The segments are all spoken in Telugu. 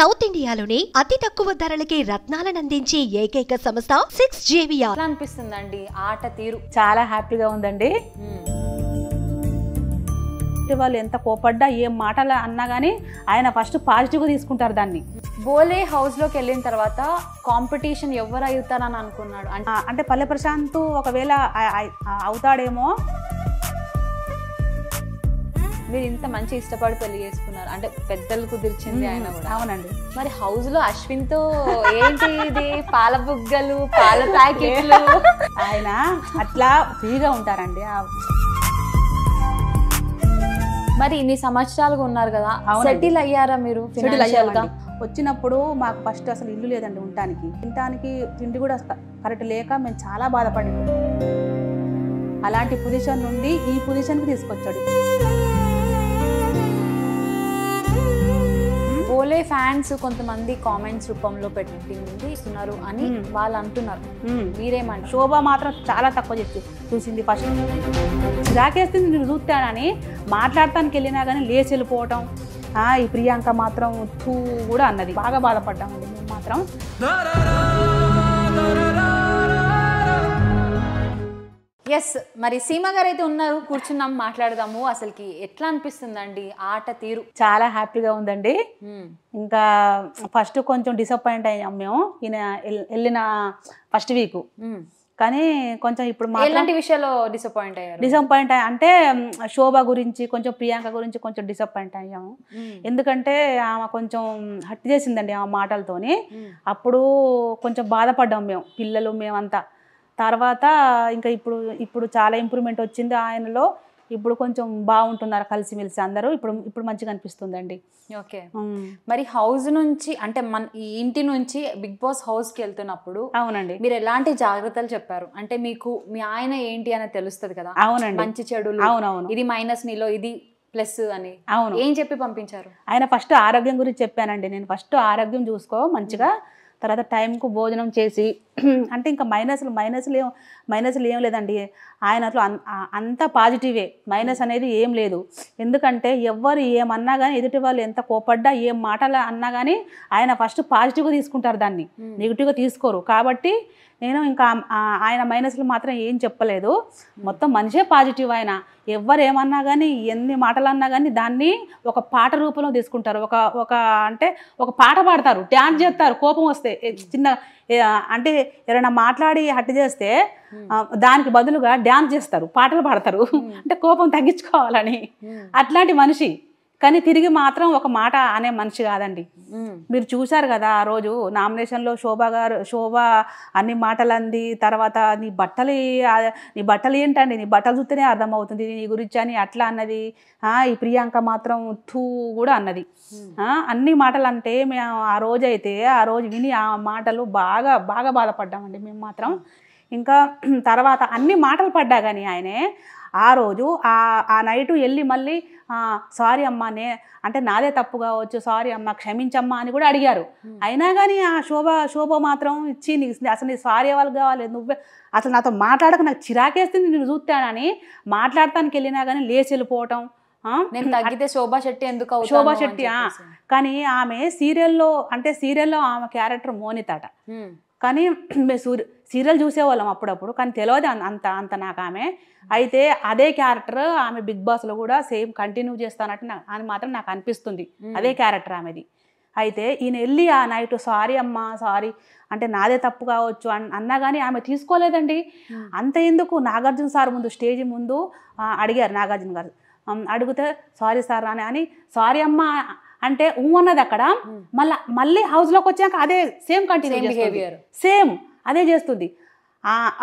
సౌత్ ఇండియాలోనే అతి తక్కువ ధరలకి రత్నాలను అందించే ఏకైక సంస్థ సిక్స్ జేవిఆర్ అనిపిస్తుందండి ఆట తీరు చాలా హ్యాపీగా ఉందండి వాళ్ళు ఎంత కోపడ్డా ఏం మాటలు అన్నా కానీ ఆయన ఫస్ట్ పాజిటివ్గా తీసుకుంటారు దాన్ని బోలే హౌస్ లోకి వెళ్ళిన తర్వాత కాంపిటీషన్ ఎవరు అవుతారని అనుకున్నాడు అంటే పల్లె ప్రశాంత్ ఒకవేళ అవుతాడేమో మీరు ఇంత మంచి ఇష్టపడి పెళ్లి చేసుకున్నారు అంటే పెద్దలు కుదిర్చింది ఆయన కూడా అవునండి మరి హౌస్ లో అశ్విన్ తో ఏంటి ఇది పాల బుగ్గలు పాల ప్యాకెట్లు ఆయన అట్లా ఫ్రీగా ఉంటారండి మరి ఇన్ని సంవత్సరాలుగా ఉన్నారు కదా సెటిల్ అయ్యారా మీరు సెటిల్ అయ్యాక వచ్చినప్పుడు మాకు ఫస్ట్ అసలు ఇల్లు లేదండి ఉండటానికి తినటానికి తిండి కూడా కరెక్ట్ లేక మేము చాలా బాధపడి అలాంటి పొజిషన్ నుండి ఈ పొజిషన్కి తీసుకొచ్చాడు ఓలే ఫ్యాన్స్ కొంతమంది కామెంట్స్ రూపంలో పెట్టింది ఇస్తున్నారు అని వాళ్ళు అంటున్నారు మీరేమంటారు శోభ మాత్రం చాలా తక్కువ చెప్పి చూసింది ఫస్ట్ చిరాకేస్తుంది నేను చూస్తానని మాట్లాడటానికి వెళ్ళినా కానీ లేచి వెళ్ళిపోవటం ఈ ప్రియాంక మాత్రం తూ కూడా అన్నది బాగా బాధపడ్డామండి మేము మాత్రం ఎస్ మరి సీమ గారు అయితే ఉన్నారు కూర్చున్నాం మాట్లాడదాము అసలుకి ఎట్లా అనిపిస్తుందండి ఆట తీరు చాలా హ్యాపీగా ఉందండి hmm. ఇంకా ఫస్ట్ కొంచెం డిసప్పాయింట్ అయ్యాం మేము ఈయన వెళ్ళిన ఫస్ట్ వీక్ hmm. కానీ కొంచెం ఇప్పుడు ఎలాంటి విషయాల్లో డిసప్పాయింట్ అయ్యారు డిసప్పాయింట్ అంటే శోభ గురించి కొంచెం ప్రియాంక గురించి కొంచెం డిసప్పాయింట్ అయ్యాము hmm. ఎందుకంటే ఆమె కొంచెం హట్ చేసిందండి ఆమె మాటలతోని అప్పుడు కొంచెం బాధపడ్డాం మేము పిల్లలు మేమంతా తర్వాత ఇంకా ఇప్పుడు ఇప్పుడు చాలా ఇంప్రూవ్మెంట్ వచ్చింది ఆయనలో ఇప్పుడు కొంచెం బాగుంటున్నారు కలిసిమెలిసి అందరూ ఇప్పుడు ఇప్పుడు మంచిగా అనిపిస్తుందండి ఓకే మరి హౌస్ నుంచి అంటే మన ఈ ఇంటి నుంచి బిగ్ బాస్ హౌస్ కి వెళ్తున్నప్పుడు అవునండి మీరు ఎలాంటి జాగ్రత్తలు చెప్పారు అంటే మీకు మీ ఆయన ఏంటి అని తెలుస్తుంది కదా అవునండి మంచి చెడు అవునవును ఇది మైనస్ నీలో ఇది ప్లస్ అని అవును ఏం చెప్పి పంపించారు ఆయన ఫస్ట్ ఆరోగ్యం గురించి చెప్పానండి నేను ఫస్ట్ ఆరోగ్యం చూసుకో మంచిగా తర్వాత టైంకు భోజనం చేసి అంటే ఇంకా మైనస్లు మైనస్లు ఏం మైనస్లు ఏం లేదండి ఆయన అట్లా అంత పాజిటివే మైనస్ అనేది ఏం లేదు ఎందుకంటే ఎవ్వరు ఏమన్నా కానీ ఎదుటి వాళ్ళు ఎంత కోపడ్డా ఏం మాటలు అన్నా కానీ ఆయన ఫస్ట్ పాజిటివ్గా తీసుకుంటారు దాన్ని నెగిటివ్గా తీసుకోరు కాబట్టి నేను ఇంకా ఆయన మైనస్లు మాత్రం ఏం చెప్పలేదు మొత్తం మనిషే పాజిటివ్ ఆయన ఎవరు ఏమన్నా కానీ ఎన్ని మాటలు అన్నా కానీ దాన్ని ఒక పాట రూపంలో తీసుకుంటారు ఒక ఒక అంటే ఒక పాట పాడతారు డ్యాన్స్ చేస్తారు కోపం వస్తే చిన్న అంటే ఎవరైనా మాట్లాడి హట్టు చేస్తే hmm. దానికి బదులుగా డ్యాన్స్ చేస్తారు పాటలు పాడతారు hmm. అంటే కోపం తగ్గించుకోవాలని hmm. అట్లాంటి మనిషి కానీ తిరిగి మాత్రం ఒక మాట అనే మనిషి కాదండి మీరు చూశారు కదా ఆ రోజు నామినేషన్లో శోభ గారు శోభ అన్ని మాటలు అంది తర్వాత నీ బట్టలు నీ బట్టలు ఏంటండి నీ బట్టలు చూస్తేనే అర్థమవుతుంది నీ గురించి అని అట్లా అన్నది ఈ ప్రియాంక మాత్రం తూ కూడా అన్నది అన్ని మాటలు అంటే మేము ఆ రోజు అయితే ఆ రోజు విని ఆ మాటలు బాగా బాగా బాధపడ్డామండి మేము మాత్రం ఇంకా తర్వాత అన్ని మాటలు పడ్డా కానీ ఆయనే ఆ రోజు ఆ ఆ నైటు వెళ్ళి మళ్ళీ సారీ అమ్మా నే అంటే నాదే తప్పు కావచ్చు సారీ అమ్మ క్షమించమ్మా అని కూడా అడిగారు అయినా కానీ ఆ శోభ శోభ మాత్రం ఇచ్చి నీకు అసలు నీ సారీ ఎవరు కావాలి నువ్వే అసలు నాతో మాట్లాడక నాకు చిరాకేస్తుంది నేను చూస్తానని మాట్లాడటానికి వెళ్ళినా కానీ లేచి వెళ్ళిపోవటం నేను తగ్గితే శోభా శెట్టి ఎందుకు శోభా శెట్టి కానీ ఆమె సీరియల్లో అంటే సీరియల్లో ఆమె క్యారెక్టర్ మోనితాట కానీ సూర్య సీరియల్ చూసేవాళ్ళం అప్పుడప్పుడు కానీ తెలియదు అంత అంత నాకు ఆమె అయితే అదే క్యారెక్టర్ ఆమె బిగ్ బాస్లో కూడా సేమ్ కంటిన్యూ చేస్తానట్టు నా అని మాత్రం నాకు అనిపిస్తుంది అదే క్యారెక్టర్ ఆమెది అయితే ఈయన వెళ్ళి ఆ నైట్ సారీ అమ్మ సారీ అంటే నాదే తప్పు కావచ్చు అన్నా కానీ ఆమె తీసుకోలేదండి అంత ఎందుకు నాగార్జున సార్ ముందు స్టేజ్ ముందు అడిగారు నాగార్జున గారు అడిగితే సారీ సార్ అని అని సారీ అమ్మ అంటే ఊ అన్నది అక్కడ మళ్ళీ మళ్ళీ హౌస్లోకి వచ్చాక అదే సేమ్ కంటిన్యూ సేమ్ అదే చేస్తుంది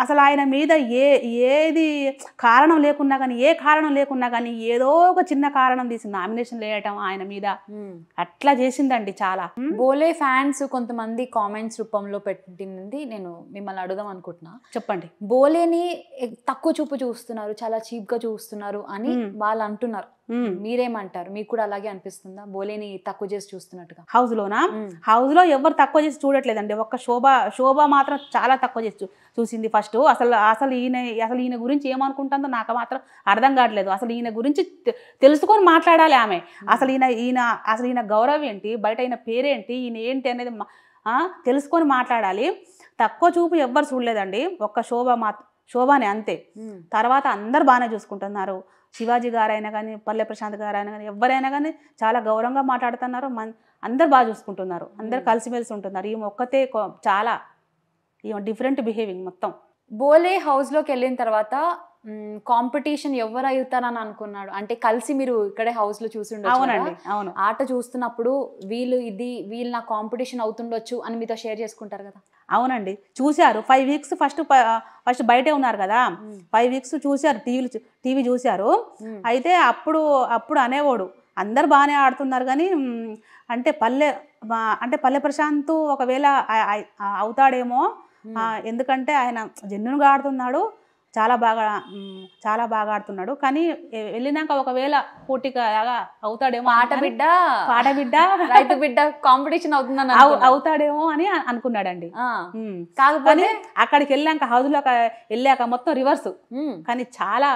అసలు ఆయన మీద ఏ ఏది కారణం లేకున్నా కానీ ఏ కారణం లేకున్నా కానీ ఏదో ఒక చిన్న కారణం తీసింది నామినేషన్ వేయటం ఆయన మీద అట్లా చేసిందండి చాలా బోలే ఫ్యాన్స్ కొంతమంది కామెంట్స్ రూపంలో పెట్టింది నేను మిమ్మల్ని అడుగుదాం అనుకుంటున్నా చెప్పండి బోలేని తక్కువ చూపు చూస్తున్నారు చాలా చీప్గా చూస్తున్నారు అని వాళ్ళు అంటున్నారు మీరేమంటారు మీకు కూడా అలాగే అనిపిస్తుందా బోలేని తక్కువ చేసి చూస్తున్నట్టుగా హౌస్ లోనా హౌస్ లో ఎవరు తక్కువ చేసి చూడట్లేదండి ఒక్క శోభ శోభ మాత్రం చాలా తక్కువ చేసి చూసింది ఫస్ట్ అసలు అసలు ఈయన అసలు ఈయన గురించి ఏమనుకుంటుందో నాకు మాత్రం అర్థం కావట్లేదు అసలు ఈయన గురించి తెలుసుకొని మాట్లాడాలి ఆమె అసలు ఈయన ఈయన అసలు ఈయన గౌరవం ఏంటి బయట ఈయన పేరేంటి ఈయన ఏంటి అనేది తెలుసుకొని మాట్లాడాలి తక్కువ చూపు ఎవ్వరు చూడలేదండి ఒక్క శోభ మాత్రం శోభనే అంతే తర్వాత అందరు బాగానే చూసుకుంటున్నారు శివాజీ గారైనా కానీ పల్లె ప్రశాంత్ గారైనా కానీ ఎవరైనా కానీ చాలా గౌరవంగా మాట్లాడుతున్నారు మన అందరు బాగా చూసుకుంటున్నారు అందరు కలిసిమెలిసి ఉంటున్నారు ఈమె ఒక్కతే చాలా ఈ డిఫరెంట్ బిహేవింగ్ మొత్తం బోలే హౌస్లోకి వెళ్ళిన తర్వాత కాంపిటీషన్ ఎవరు అవుతారని అనుకున్నాడు అంటే కలిసి మీరు ఇక్కడే హౌస్ లో చూసి అవునండి అవును ఆట చూస్తున్నప్పుడు వీళ్ళు ఇది వీళ్ళు నా కాంపిటీషన్ అవుతుండొచ్చు అని మీతో షేర్ చేసుకుంటారు కదా అవునండి చూశారు ఫైవ్ వీక్స్ ఫస్ట్ ఫస్ట్ బయటే ఉన్నారు కదా ఫైవ్ వీక్స్ చూశారు టీవీలు టీవీ చూశారు అయితే అప్పుడు అప్పుడు అనేవాడు అందరు బాగానే ఆడుతున్నారు కానీ అంటే పల్లె అంటే పల్లె ప్రశాంత్ ఒకవేళ అవుతాడేమో ఎందుకంటే ఆయన జన్యునుగా ఆడుతున్నాడు చాలా బాగా చాలా బాగా ఆడుతున్నాడు కానీ వెళ్ళినాక ఒకవేళ పోటీగా అవుతాడేమో ఆట బిడ్డ రైతు బిడ్డ కాంపిటీషన్ అవుతుందని అవుతాడేమో అని అనుకున్నాడండి కాకపోతే అక్కడికి వెళ్ళాక హౌస్ లో వెళ్ళాక మొత్తం రివర్స్ కానీ చాలా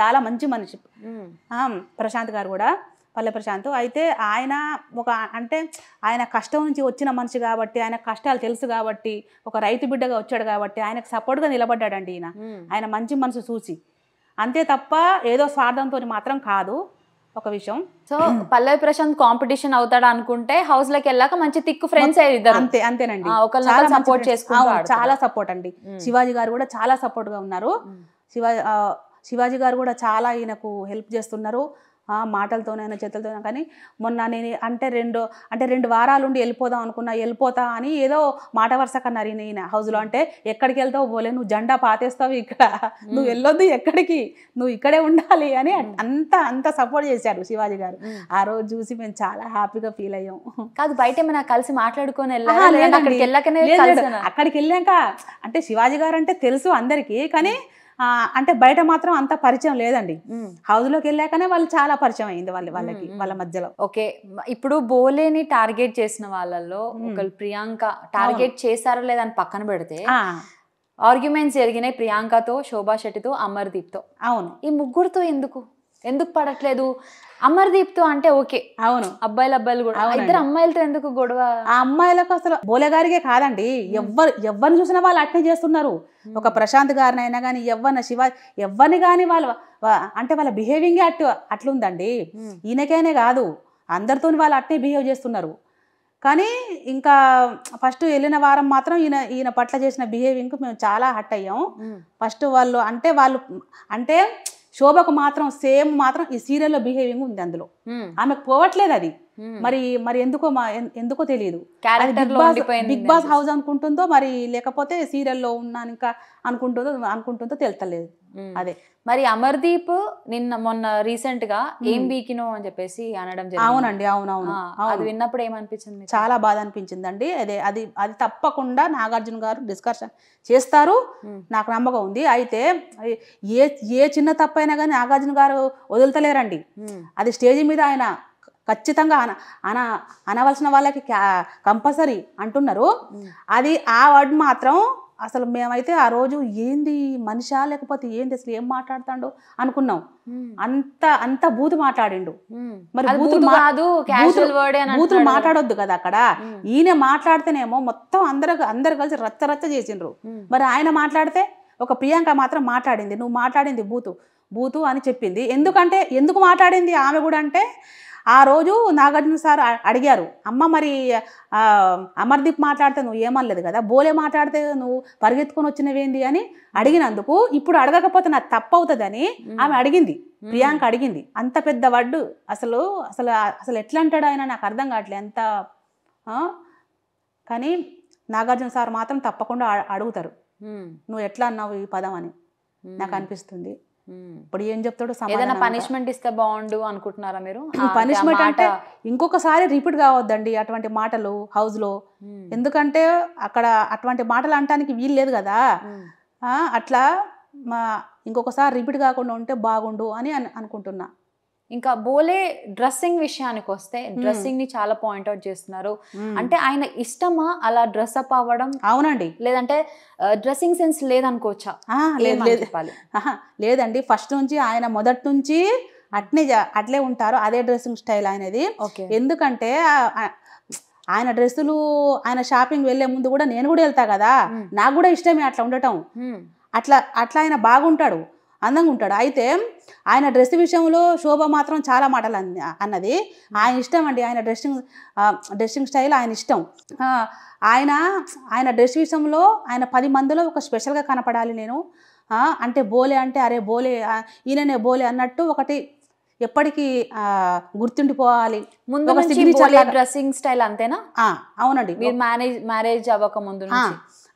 చాలా మంచి మనిషి ప్రశాంత్ గారు కూడా పల్లె ప్రశాంత్ అయితే ఆయన ఒక అంటే ఆయన కష్టం నుంచి వచ్చిన మనిషి కాబట్టి ఆయన కష్టాలు తెలుసు కాబట్టి ఒక రైతు బిడ్డగా వచ్చాడు కాబట్టి ఆయనకు సపోర్ట్గా నిలబడ్డాడండి ఈయన ఆయన మంచి మనసు చూసి అంతే తప్ప ఏదో స్వార్థంతో మాత్రం కాదు ఒక విషయం సో పల్లవి ప్రశాంత్ కాంపిటీషన్ అవుతాడు అనుకుంటే హౌస్ లోకి వెళ్ళాక మంచి తిక్కు ఫ్రెండ్స్ ఇద్దరు అంతే అంతేనండి చాలా సపోర్ట్ చేసుకున్నారు చాలా సపోర్ట్ అండి శివాజీ గారు కూడా చాలా సపోర్ట్ గా ఉన్నారు శివాజీ శివాజీ గారు కూడా చాలా ఈయనకు హెల్ప్ చేస్తున్నారు మాటలతోనైనా చేతులతోనే కానీ మొన్న నేను అంటే రెండు అంటే రెండు వారాలు ఉండి వెళ్ళిపోదాం అనుకున్నా వెళ్ళిపోతా అని ఏదో మాట వరుసగా నరి నేను హౌస్లో అంటే ఎక్కడికి వెళ్తావు పోలే నువ్వు జెండా పాతేస్తావు ఇక్కడ నువ్వు వెళ్ళొద్దు ఎక్కడికి నువ్వు ఇక్కడే ఉండాలి అని అంత అంత సపోర్ట్ చేశారు శివాజీ గారు ఆ రోజు చూసి మేము చాలా హ్యాపీగా ఫీల్ అయ్యాం కాదు బయట ఏమైనా కలిసి మాట్లాడుకొని అక్కడికి వెళ్ళాక అంటే శివాజీ గారు అంటే తెలుసు అందరికీ కానీ అంటే బయట మాత్రం అంత పరిచయం లేదండి లోకి వెళ్ళాకనే వాళ్ళు చాలా పరిచయం అయింది వాళ్ళ వాళ్ళకి వాళ్ళ మధ్యలో ఓకే ఇప్పుడు బోలేని టార్గెట్ చేసిన వాళ్ళల్లో ఒకళ్ళు ప్రియాంక టార్గెట్ చేశారో లేదా పక్కన పెడితే ఆర్గ్యుమెంట్స్ జరిగినాయి ప్రియాంకతో శోభా శెట్టితో అమర్దీప్తో అవును ఈ ముగ్గురుతో ఎందుకు ఎందుకు పడట్లేదు అమర్దీప్ తో అంటే ఓకే అవును అబ్బాయిలు అబ్బాయిలు కూడా ఇద్దరు అమ్మాయిలతో ఎందుకు గొడవ ఆ అమ్మాయిలకు అసలు బోలే గారికే కాదండి ఎవ్వరు ఎవరిని చూసినా వాళ్ళు అట్నే చేస్తున్నారు ఒక ప్రశాంత్ గారిని అయినా కానీ ఎవరిన శివ ఎవరిని కానీ వాళ్ళు అంటే వాళ్ళ బిహేవింగ్ అట్టు అట్లుందండి ఈయనకైనా కాదు అందరితో వాళ్ళు అట్నే బిహేవ్ చేస్తున్నారు కానీ ఇంకా ఫస్ట్ వెళ్ళిన వారం మాత్రం ఈయన ఈయన పట్ల చేసిన బిహేవింగ్కి మేము చాలా హట్ అయ్యాం ఫస్ట్ వాళ్ళు అంటే వాళ్ళు అంటే శోభకు మాత్రం సేమ్ మాత్రం ఈ సీరియల్లో బిహేవింగ్ ఉంది అందులో ఆమెకు పోవట్లేదు అది Hmm. మరి మరి ఎందుకో మా ఎందుకో తెలియదు బిగ్ బాస్ హౌస్ అనుకుంటుందో మరి లేకపోతే సీరియల్లో ఉన్నాను ఇంకా అనుకుంటుందో అనుకుంటుందో తెలుతలేదు hmm. అదే మరి అమర్దీప్ నిన్న మొన్న రీసెంట్ గా ఏం hmm. బీకినో అని చెప్పేసి అనడం అవునండి అవునవును అది విన్నప్పుడు ఏమనిపించింది చాలా బాధ అనిపించింది అండి అదే అది అది తప్పకుండా నాగార్జున గారు డిస్కషన్ చేస్తారు నాకు నమ్మకం ఉంది అయితే ఏ ఏ చిన్న తప్పైనా కానీ నాగార్జున గారు వదులుతలేరండి అది స్టేజ్ మీద ఆయన ఖచ్చితంగా అన అన అనవలసిన వాళ్ళకి కంపల్సరీ అంటున్నారు అది ఆ వర్డ్ మాత్రం అసలు మేమైతే ఆ రోజు ఏంది మనిషా లేకపోతే ఏంది అసలు ఏం మాట్లాడతాడు అనుకున్నాం అంత అంత బూతు మాట్లాడిండు మరి బూతులు మాట్లాడొద్దు కదా అక్కడ ఈయన మాట్లాడితేనేమో మొత్తం అందరూ అందరు కలిసి రచ్చ రచ్చ చేసిండ్రు మరి ఆయన మాట్లాడితే ఒక ప్రియాంక మాత్రం మాట్లాడింది నువ్వు మాట్లాడింది బూతు బూతు అని చెప్పింది ఎందుకంటే ఎందుకు మాట్లాడింది ఆమె కూడా అంటే ఆ రోజు నాగార్జున సార్ అడిగారు అమ్మ మరి అమర్దీప్ మాట్లాడితే నువ్వు ఏమనలేదు కదా బోలే మాట్లాడితే నువ్వు పరిగెత్తుకొని వచ్చినవేంది అని అడిగినందుకు ఇప్పుడు అడగకపోతే నాకు తప్పవుతుందని ఆమె అడిగింది ప్రియాంక అడిగింది అంత పెద్ద వడ్డు అసలు అసలు అసలు ఎట్లా అంటాడు ఆయన నాకు అర్థం కావట్లేదు ఎంత కానీ నాగార్జున సార్ మాత్రం తప్పకుండా అడుగుతారు నువ్వు ఎట్లా అన్నావు ఈ పదం అని నాకు అనిపిస్తుంది ఇప్పుడు ఏం చెప్తాడు ఏదైనా పనిష్మెంట్ ఇస్తే బాగుండు అనుకుంటున్నారా మీరు పనిష్మెంట్ అంటే ఇంకొకసారి రిపీట్ కావద్దండి అటువంటి మాటలు హౌస్ లో ఎందుకంటే అక్కడ అటువంటి మాటలు అనటానికి వీలు లేదు కదా అట్లా మా ఇంకొకసారి రిపీట్ కాకుండా ఉంటే బాగుండు అని అనుకుంటున్నా ఇంకా బోలే డ్రెస్సింగ్ విషయానికి వస్తే డ్రెస్సింగ్ ని చాలా పాయింట్అవుట్ చేస్తున్నారు అంటే ఆయన ఇష్టమా అలా డ్రెస్ అప్ అవ్వడం అవునండి లేదంటే డ్రెస్సింగ్ సెన్స్ లేదనుకోవచ్చా చెప్పాలి లేదండి ఫస్ట్ నుంచి ఆయన మొదటి నుంచి అట్నే అట్లే ఉంటారు అదే డ్రెస్సింగ్ స్టైల్ ఆయనది ఎందుకంటే ఆయన డ్రెస్సులు ఆయన షాపింగ్ వెళ్లే ముందు కూడా నేను కూడా వెళ్తా కదా నాకు కూడా ఇష్టమే అట్లా ఉండటం అట్లా అట్లా ఆయన బాగుంటాడు అందంగా ఉంటాడు అయితే ఆయన డ్రెస్ విషయంలో శోభ మాత్రం చాలా మాటలు అన్నది ఆయన ఇష్టం అండి ఆయన డ్రెస్సింగ్ డ్రెస్సింగ్ స్టైల్ ఆయన ఇష్టం ఆయన ఆయన డ్రెస్ విషయంలో ఆయన పది మందిలో ఒక స్పెషల్గా కనపడాలి నేను అంటే బోలే అంటే అరే బోలే ఈయననే బోలే అన్నట్టు ఒకటి ఎప్పటికీ గుర్తుండిపోవాలి ముందు డ్రెస్సింగ్ స్టైల్ అంతేనా అవునండి మీరు మ్యారేజ్ మ్యారేజ్ అవ్వక ముందు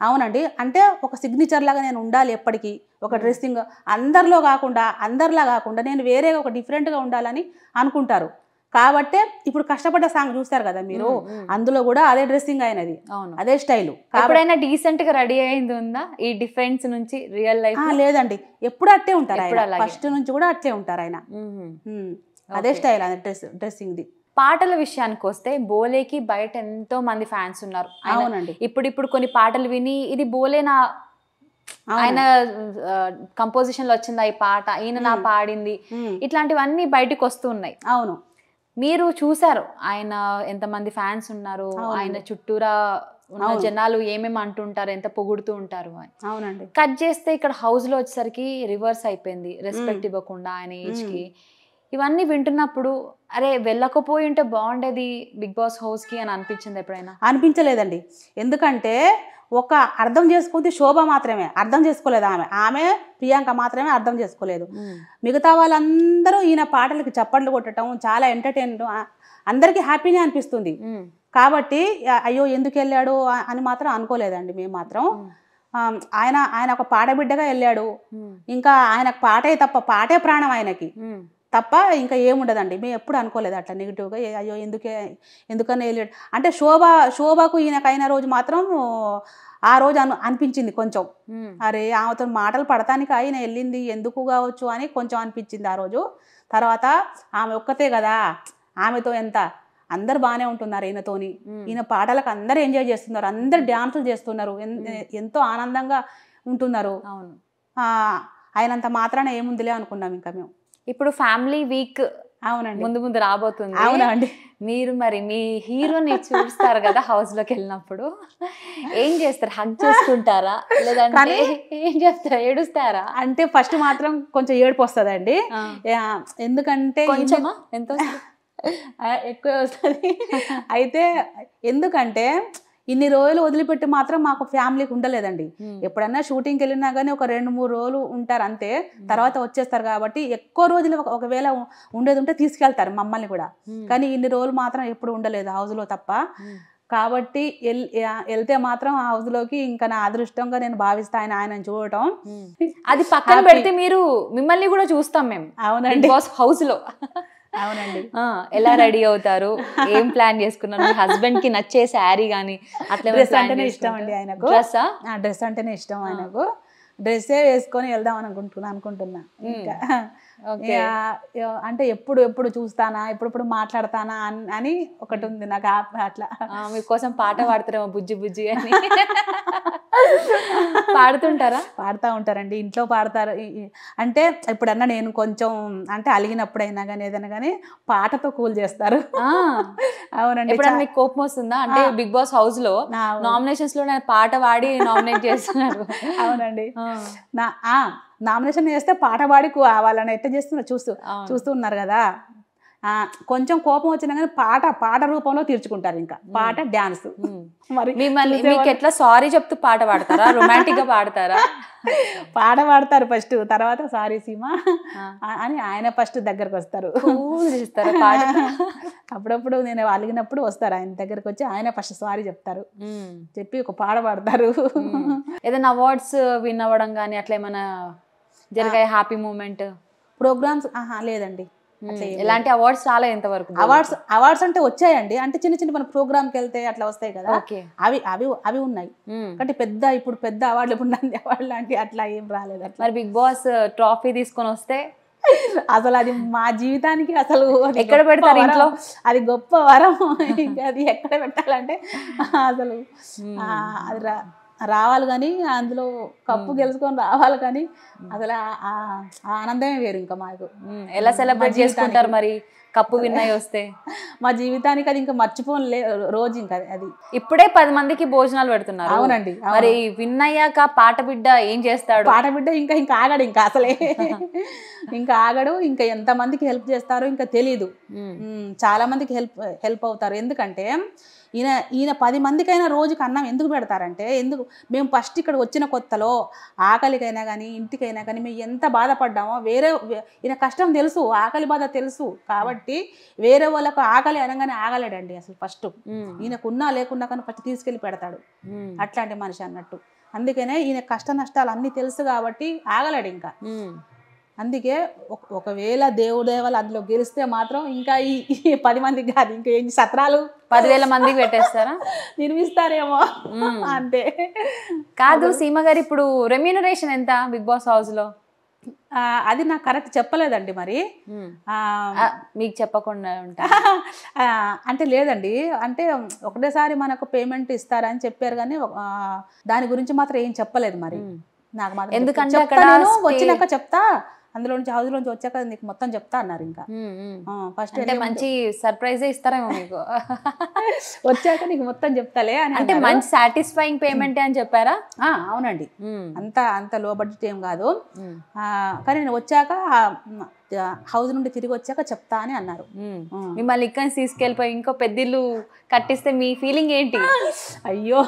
అవునండి అంటే ఒక సిగ్నేచర్ లాగా నేను ఉండాలి ఎప్పటికీ ఒక డ్రెస్సింగ్ అందరిలో కాకుండా అందరిలా కాకుండా నేను వేరే ఒక డిఫరెంట్గా ఉండాలని అనుకుంటారు కాబట్టే ఇప్పుడు కష్టపడ్డ సాంగ్ చూస్తారు కదా మీరు అందులో కూడా అదే డ్రెస్సింగ్ అయినది అదే స్టైల్ ఎప్పుడైనా డీసెంట్ గా రెడీ అయింది ఉందా ఈ డిఫరెన్స్ నుంచి రియల్ లైఫ్ లేదండి ఎప్పుడు అట్టే ఉంటారు ఫస్ట్ నుంచి కూడా అట్లే ఉంటారు ఆయన అదే స్టైల్ అదే డ్రెస్ డ్రెస్సింగ్ ది పాటల విషయానికి వస్తే బోలేకి బయట ఎంతో మంది ఫ్యాన్స్ ఉన్నారు అవునండి ఇప్పుడు ఇప్పుడు కొన్ని పాటలు విని ఇది బోలే నా ఆయన కంపోజిషన్ లో వచ్చింది ఈ పాట ఈయన నా పాడింది ఇట్లాంటివన్నీ బయటకు వస్తూ ఉన్నాయి అవును మీరు చూసారు ఆయన ఎంతమంది ఫ్యాన్స్ ఉన్నారు ఆయన చుట్టూరా ఉన్న జనాలు ఏమేమి అంటుంటారు ఎంత పొగుడుతూ ఉంటారు అని అవునండి కట్ చేస్తే ఇక్కడ హౌస్ లో వచ్చేసరికి రివర్స్ అయిపోయింది రెస్పెక్ట్ ఇవ్వకుండా ఆయన ఏజ్ కి ఇవన్నీ వింటున్నప్పుడు అరే వెళ్ళకపోయి ఉంటే బాగుండేది బిగ్ బాస్ హౌస్ కి అని అనిపించింది ఎప్పుడైనా అనిపించలేదండి ఎందుకంటే ఒక అర్థం చేసుకుంది శోభ మాత్రమే అర్థం చేసుకోలేదు ఆమె ఆమె ప్రియాంక మాత్రమే అర్థం చేసుకోలేదు మిగతా వాళ్ళందరూ ఈయన పాటలకి చప్పట్లు కొట్టడం చాలా ఎంటర్టైన్ అందరికీ హ్యాపీనే అనిపిస్తుంది కాబట్టి అయ్యో ఎందుకు వెళ్ళాడు అని మాత్రం అనుకోలేదండి మేము మాత్రం ఆయన ఆయన ఒక పాట బిడ్డగా వెళ్ళాడు ఇంకా ఆయనకు పాటే తప్ప పాటే ప్రాణం ఆయనకి తప్ప ఇంకా ఏముండదండి మేము ఎప్పుడు అనుకోలేదు అట్లా నెగిటివ్గా అయ్యో ఎందుకే ఎందుకన్నా వెళ్ళాడు అంటే శోభ శోభకు ఈయనకైన రోజు మాత్రం ఆ రోజు అను అనిపించింది కొంచెం అరే ఆమెతో మాటలు పడటానికి ఆయన వెళ్ళింది ఎందుకు కావచ్చు అని కొంచెం అనిపించింది ఆ రోజు తర్వాత ఆమె ఒక్కతే కదా ఆమెతో ఎంత అందరు బాగానే ఉంటున్నారు ఈయనతోని ఈయన పాటలకు అందరు ఎంజాయ్ చేస్తున్నారు అందరు డ్యాన్సులు చేస్తున్నారు ఎంతో ఆనందంగా ఉంటున్నారు అవును ఆయనంత మాత్రాన ఏముందిలే అనుకున్నాం ఇంకా మేము ఇప్పుడు ఫ్యామిలీ వీక్ అవునండి ముందు ముందు రాబోతుంది అవునండి మీరు మరి మీ హీరోని చూస్తారు కదా హౌస్ లోకి వెళ్ళినప్పుడు ఏం చేస్తారు హగ్ చేసుకుంటారా లేదంటే ఏం చేస్తారా ఏడుస్తారా అంటే ఫస్ట్ మాత్రం కొంచెం ఏడుపు అండి ఎందుకంటే ఎంత ఎక్కువ వస్తుంది అయితే ఎందుకంటే ఇన్ని రోజులు వదిలిపెట్టి మాత్రం మాకు ఫ్యామిలీకి ఉండలేదండి ఎప్పుడన్నా షూటింగ్కి వెళ్ళినా కానీ ఒక రెండు మూడు రోజులు ఉంటారు అంతే తర్వాత వచ్చేస్తారు కాబట్టి ఎక్కువ రోజులు ఒకవేళ ఉండేది ఉంటే తీసుకెళ్తారు మమ్మల్ని కూడా కానీ ఇన్ని రోజులు మాత్రం ఎప్పుడు ఉండలేదు హౌస్లో తప్ప కాబట్టి వెళ్తే మాత్రం హౌస్ లోకి ఇంకా నా అదృష్టంగా నేను భావిస్తా ఆయన ఆయన చూడటం అది పక్కన పెడితే మీరు మిమ్మల్ని కూడా చూస్తాం మేము అవునండి హౌస్ లో అవునండి ఎలా రెడీ అవుతారు ఏం ప్లాన్ చేసుకున్నారు హస్బెండ్ కి నచ్చే శారీ గానీ అట్లా డ్రెస్ అంటేనే ఇష్టం అండి ఆయనకు డ్రెస్ డ్రెస్ అంటేనే ఇష్టం ఆయనకు డ్రెస్సే వేసుకొని వెళ్దాం అనుకుంటున్నా అనుకుంటున్నా ఇంకా అంటే ఎప్పుడు ఎప్పుడు చూస్తానా ఎప్పుడెప్పుడు మాట్లాడతానా అని ఒకటి ఉంది నాకు అట్లా మీకోసం పాట పాడుతున్నాము బుజ్జి బుజ్జి అని పాడుతుంటారా పాడుతూ ఉంటారండి ఇంట్లో పాడతారు అంటే ఎప్పుడన్నా నేను కొంచెం అంటే అలిగినప్పుడైనా కానీ ఏదైనా కానీ పాటతో కూల్ చేస్తారు అవునండి ఎప్పుడన్నా మీకు కోపం వస్తుందా అంటే బిగ్ బాస్ హౌస్ లో నామినేషన్స్ లో నేను పాట పాడి నామినేట్ చేస్తున్నారు అవునండి నా నామినేషన్ చేస్తే పాట పాడి కావాలని ఎట్లా చేస్తున్నారు చూస్తూ చూస్తూ ఉన్నారు కదా కొంచెం కోపం వచ్చినా కానీ పాట పాట రూపంలో తీర్చుకుంటారు ఇంకా పాట డాన్స్ మరి మిమ్మల్ని మీకు ఎట్లా సారీ చెప్తూ పాట పాడతారా రొమాంటిక్ గా పాడతారా పాట పాడతారు ఫస్ట్ తర్వాత సారీ సీమ అని ఆయన ఫస్ట్ దగ్గరకు వస్తారు అప్పుడప్పుడు నేను అలిగినప్పుడు వస్తారు ఆయన దగ్గరకు వచ్చి ఆయన ఫస్ట్ సారీ చెప్తారు చెప్పి ఒక పాట పాడతారు ఏదైనా అవార్డ్స్ విన్ అవ్వడం కానీ అట్లా ఏమైనా జరిగాయి హ్యాపీ మూమెంట్ ప్రోగ్రామ్స్ లేదండి ఇలాంటి అవార్డ్స్ చాలా ఎంతవరకు అవార్డ్స్ అవార్డ్స్ అంటే వచ్చాయండి అంటే చిన్న చిన్న మన కి వెళ్తే అట్లా వస్తాయి కదా అవి అవి అవి ఉన్నాయి అంటే పెద్ద ఇప్పుడు పెద్ద అవార్డులు ఉన్నాయి అవార్డు లాంటి అట్లా ఏం రాలేదు మరి బిగ్ బాస్ uh, ట్రాఫీ తీసుకొని వస్తే అసలు అది మా జీవితానికి అసలు ఎక్కడ పెడతారు ఇంట్లో అది గొప్ప వరం అది ఎక్కడ పెట్టాలంటే అసలు అది రావాలి కానీ అందులో కప్పు గెలుచుకొని రావాలి కానీ అసలు ఆనందమే వేరు ఇంకా మాకు ఎలా సెలబ్రేట్ చేసుకుంటారు మరి కప్పు విన్నాయి వస్తే మా జీవితానికి అది ఇంకా మర్చిపోలే రోజు ఇంకా అది ఇప్పుడే పది మందికి భోజనాలు పెడుతున్నారు అవునండి మరి విన్నయ్యాక పాట బిడ్డ ఏం చేస్తాడు పాట బిడ్డ ఇంకా ఇంకా ఆగాడు ఇంకా అసలే ఇంకా ఆగడు ఇంకా ఎంత మందికి హెల్ప్ చేస్తారో ఇంకా తెలీదు చాలా మందికి హెల్ప్ హెల్ప్ అవుతారు ఎందుకంటే ఈయన ఈయన పది మందికైనా రోజుకి అన్నం ఎందుకు పెడతారంటే ఎందుకు మేము ఫస్ట్ ఇక్కడ వచ్చిన కొత్తలో ఆకలికైనా కానీ ఇంటికైనా కానీ మేము ఎంత బాధపడ్డామో వేరే ఈయన కష్టం తెలుసు ఆకలి బాధ తెలుసు కాబట్టి వేరే వాళ్ళకు ఆకలి అనగానే ఆగలేడండి అసలు ఫస్ట్ ఈయనకున్నా లేకున్నా కానీ ఫస్ట్ తీసుకెళ్ళి పెడతాడు అట్లాంటి మనిషి అన్నట్టు అందుకనే ఈయన కష్ట నష్టాలు అన్నీ తెలుసు కాబట్టి ఆగలేడు ఇంకా అందుకే ఒకవేళ దేవుదేవలు అందులో గెలిస్తే మాత్రం ఇంకా ఈ పది మందికి కాదు ఇంకా ఏం సత్రాలు పదివేల మందికి పెట్టేస్తారా నిర్మిస్తారేమో అంతే కాదు సీమ గారు ఇప్పుడు రెమ్యూనరేషన్ ఎంత బిగ్ బాస్ హౌస్ లో అది నాకు కరెక్ట్ చెప్పలేదండి మరి మీకు చెప్పకుండా ఉంటా అంటే లేదండి అంటే ఒకటేసారి మనకు పేమెంట్ ఇస్తారని చెప్పారు కానీ దాని గురించి మాత్రం ఏం చెప్పలేదు మరి నాకు మాత్రం ఎందుకంటే వచ్చినాక చెప్తా అందులో నుంచి హౌస్ లోంచి వచ్చాక నీకు మొత్తం చెప్తా అన్నారు ఇంకా ఫస్ట్ అంటే మంచి సర్ప్రైజ్ ఇస్తారేమో మీకు వచ్చాక నీకు మొత్తం చెప్తాలే అని అంటే మంచి సాటిస్ఫైయింగ్ పేమెంట్ అని చెప్పారా అవునండి అంత అంత లో బడ్జెట్ ఏం కాదు కానీ నేను వచ్చాక హౌస్ నుండి తిరిగి వచ్చాక చెప్తా అని అన్నారు మిమ్మల్ని ఇక్కడ తీసుకెళ్ళిపోయి ఇంకో పెద్దిల్లు కట్టిస్తే మీ ఫీలింగ్ ఏంటి అయ్యో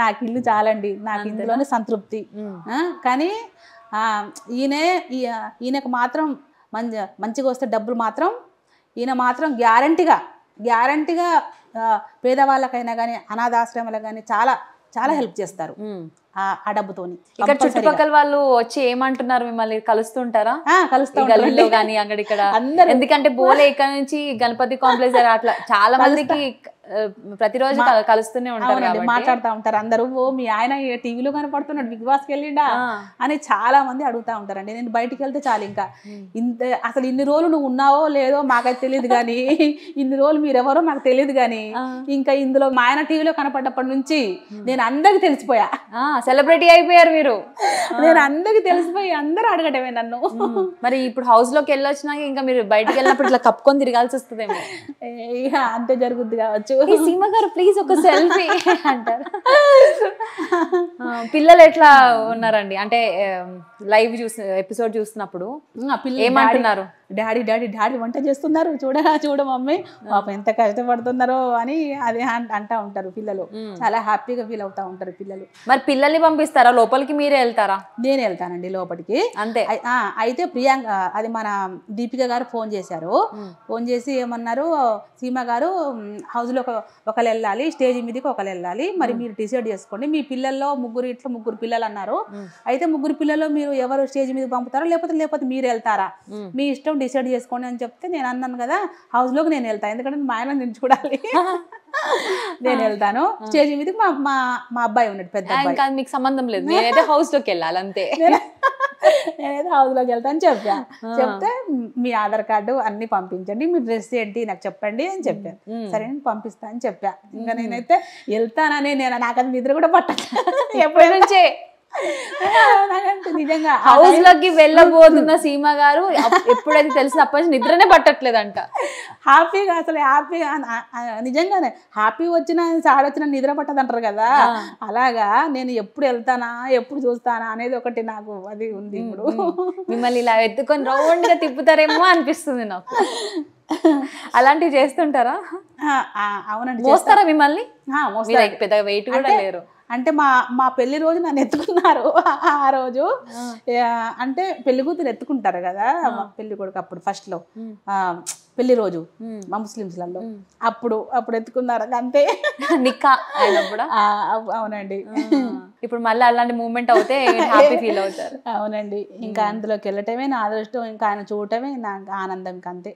నాకు ఇల్లు చాలండి నాకు ఇందులోనే సంతృప్తి కానీ ఈయనే ఈయనకు మాత్రం మంచి మంచిగా వస్తే డబ్బులు మాత్రం ఈయన మాత్రం గ్యారంటీగా గ్యారంటీగా పేదవాళ్ళకైనా కానీ అనాథాశ్రమాలకు కానీ చాలా చాలా హెల్ప్ చేస్తారు ఆ డబ్బుతోని ఇక్కడ చుట్టుపక్కల వాళ్ళు వచ్చి ఏమంటున్నారు మిమ్మల్ని కలుస్తుంటారా కలుస్తూ కానీ ఇక్కడ ఎందుకంటే బోలే ఇక్కడ నుంచి గణపతి కాంప్లెక్స్ అట్లా చాలా మందికి ప్రతిరోజు కలుస్తూనే ఉంటారు మాట్లాడుతూ ఉంటారు అందరూ ఓ మీ ఆయన టీవీలో కనపడుతున్నాడు బిగ్ బాస్కి వెళ్ళిండా అని చాలా మంది అడుగుతా ఉంటారండి నేను బయటికి వెళ్తే చాలు ఇంకా ఇంత అసలు ఇన్ని రోజులు నువ్వు ఉన్నావో లేదో మాకైతే తెలియదు కానీ ఇన్ని రోజులు మీరెవరో మాకు తెలియదు కానీ ఇంకా ఇందులో మా ఆయన టీవీలో కనపడ్డప్పటి నుంచి నేను అందరికి తెలిసిపోయా సెలబ్రిటీ అయిపోయారు మీరు నేను అందరికి తెలిసిపోయి అందరూ అడగటమే నన్ను మరి ఇప్పుడు హౌస్ లోకి వెళ్ళొచ్చినాక ఇంకా మీరు బయటకు వెళ్ళినప్పుడు ఇట్లా కప్పుకొని తిరగాల్సి వస్తుంది అంతే జరుగుద్ది కావచ్చు ఈ సీమ గారు ప్లీజ్ ఒక సెల్ఫీ అంటారు పిల్లలు ఎట్లా ఉన్నారండి అంటే లైవ్ చూసి ఎపిసోడ్ చూసినప్పుడు ఏమంటున్నారు డాడీ డాడీ డాడీ వంట చేస్తున్నారు చూడ చూడ మమ్మీ పాప ఎంత కష్టపడుతున్నారో అని అదే అంటా ఉంటారు పిల్లలు చాలా హ్యాపీగా ఫీల్ అవుతా ఉంటారు పిల్లలు మరి పిల్లల్ని పంపిస్తారా లోపలికి మీరే వెళ్తారా నేను వెళ్తానండి లోపలికి అంతే అయితే ప్రియాంక అది మన దీపిక గారు ఫోన్ చేశారు ఫోన్ చేసి ఏమన్నారు సీమ గారు హౌస్ లో ఒకరు వెళ్ళాలి స్టేజ్ మీదకి ఒకరు వెళ్ళాలి మరి మీరు డిసైడ్ చేసుకోండి మీ పిల్లల్లో ముగ్గురు ఇట్లా ముగ్గురు పిల్లలు అన్నారు అయితే ముగ్గురు పిల్లలు మీరు ఎవరు స్టేజ్ మీద పంపుతారో లేకపోతే లేకపోతే మీరు వెళ్తారా మీ ఇష్టం డిసైడ్ చేసుకోండి అని చెప్తే నేను అన్నాను కదా హౌస్ లోకి నేను వెళ్తాను ఎందుకంటే మా ఆయన నేను చూడాలి నేను వెళ్తాను స్టేజ్ మీదకి మా మా అబ్బాయి ఉన్నాడు పెద్ద మీకు సంబంధం లేదు హౌస్ లోకి వెళ్ళాలి అంతే నేనైతే హౌస్లోకి వెళ్తాను చెప్పాను చెప్తే మీ ఆధార్ కార్డు అన్ని పంపించండి మీ డ్రెస్ ఏంటి నాకు చెప్పండి అని చెప్పాను సరే నేను పంపిస్తా అని చెప్పాను ఇంకా నేనైతే వెళ్తానని నేను నాకు అది నిద్ర కూడా పట్ట ఎప్పటి నుంచే నిజంగా హౌస్ లోకి వెళ్ళబోతున్న సీమ గారు ఎప్పుడైతే తెలిసిన అప్పటి నుంచి నిద్రనే పట్టట్లేదంట హ్యాపీగా అసలు హ్యాపీగా నిజంగానే హ్యాపీ వచ్చిన సాడ్ వచ్చిన నిద్ర పట్టదంటారు కదా అలాగా నేను ఎప్పుడు వెళ్తానా ఎప్పుడు చూస్తానా అనేది ఒకటి నాకు అది ఉంది ఇప్పుడు మిమ్మల్ని ఇలా ఎత్తుకొని రౌండ్ గా తిప్పుతారేమో అనిపిస్తుంది నాకు అలాంటివి చేస్తుంటారా అవునండి మోస్తారా మిమ్మల్ని పెద్దగా వెయిట్ కూడా లేరు అంటే మా మా పెళ్లి రోజు నన్ను ఎత్తుకున్నారు ఆ రోజు అంటే పెళ్లి కూతురు ఎత్తుకుంటారు కదా పెళ్లి కొడుకు అప్పుడు ఫస్ట్ లో పెళ్లి రోజు మా ముస్లింస్లలో అప్పుడు అప్పుడు ఎత్తుకున్నారు అంతే నిక్కా అవునండి ఇప్పుడు మళ్ళీ అలాంటి మూమెంట్ అవుతే హ్యాపీ ఫీల్ అవుతారు అవునండి ఇంకా అందులోకి వెళ్ళటమే నా అదృష్టం ఇంకా ఆయన చూడటమే నాకు ఆనందం అంతే